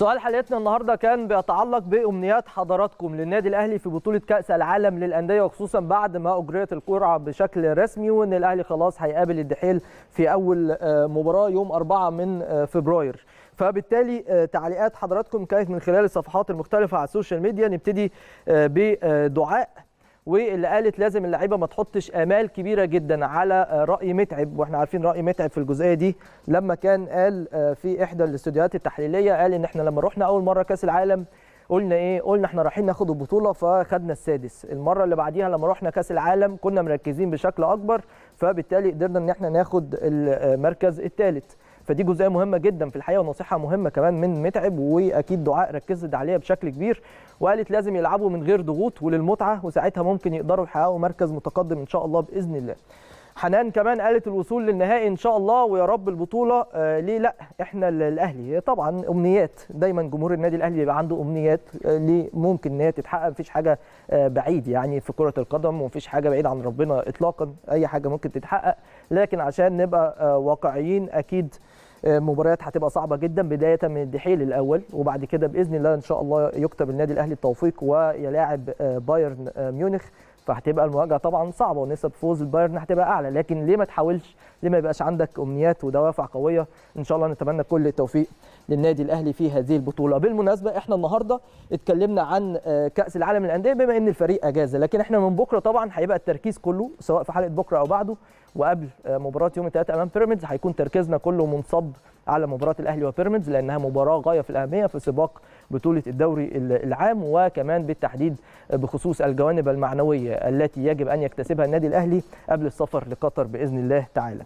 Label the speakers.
Speaker 1: سؤال حلقتنا النهارده كان بيتعلق بامنيات حضراتكم للنادي الاهلي في بطوله كاس العالم للانديه وخصوصا بعد ما اجريت القرعه بشكل رسمي وان الاهلي خلاص هيقابل الدحيل في اول آه، مباراه يوم 4 من آه، فبراير. فبالتالي آه، تعليقات حضراتكم كانت من خلال الصفحات المختلفه على السوشيال ميديا نبتدي بدعاء واللي قالت لازم اللعيبه ما تحطش امال كبيره جدا على آه، راي متعب واحنا عارفين راي متعب في الجزئيه دي لما كان قال آه، في احدى الاستوديوهات التحليليه قال ان احنا لما رحنا اول مره كاس العالم قلنا ايه قلنا احنا رايحين ناخد البطوله فخدنا السادس المره اللي بعديها لما رحنا كاس العالم كنا مركزين بشكل اكبر فبالتالي قدرنا ان احنا ناخد المركز آه، الثالث فدي جزئيه مهمه جدا في الحقيقه ونصيحه مهمه كمان من متعب واكيد دعاء ركزت عليها بشكل كبير وقالت لازم يلعبوا من غير ضغوط وللمتعه وساعتها ممكن يقدروا يحققوا مركز متقدم ان شاء الله باذن الله حنان كمان قالت الوصول للنهائي ان شاء الله ويا رب البطوله آه ليه لا احنا الاهلي طبعا امنيات دايما جمهور النادي الاهلي بيبقى عنده امنيات آه ليه ممكن ان هي تتحقق مفيش حاجه آه بعيد يعني في كره القدم ومفيش حاجه بعيد عن ربنا اطلاقا اي حاجه ممكن تتحقق لكن عشان نبقى آه واقعيين اكيد آه، مباريات هتبقى صعبه جدا بدايه من الدحيل الاول وبعد كده باذن الله ان شاء الله يكتب النادي الاهلي التوفيق ويلاعب آه، بايرن آه، ميونخ فهتبقى المواجهه طبعا صعبه ونسب فوز البايرن هتبقى اعلى لكن ليه ما تحاولش ليه ما يبقاش عندك امنيات ودوافع قويه ان شاء الله نتمنى كل التوفيق للنادي الاهلي في هذه البطوله بالمناسبه احنا النهارده اتكلمنا عن آه، كاس العالم للانديه بما ان الفريق اجازه لكن احنا من بكره طبعا هيبقى التركيز كله سواء في حلقه بكره او بعده وقبل آه، مباراه يوم الثلاثاء امام بيراميدز هيكون تركيزنا كله منصب على مباراه الاهلي وبيراميدز لانها مباراه غايه في الاهميه في سباق بطوله الدوري العام وكمان بالتحديد بخصوص الجوانب المعنويه التي يجب ان يكتسبها النادي الاهلي قبل السفر لقطر باذن الله تعالى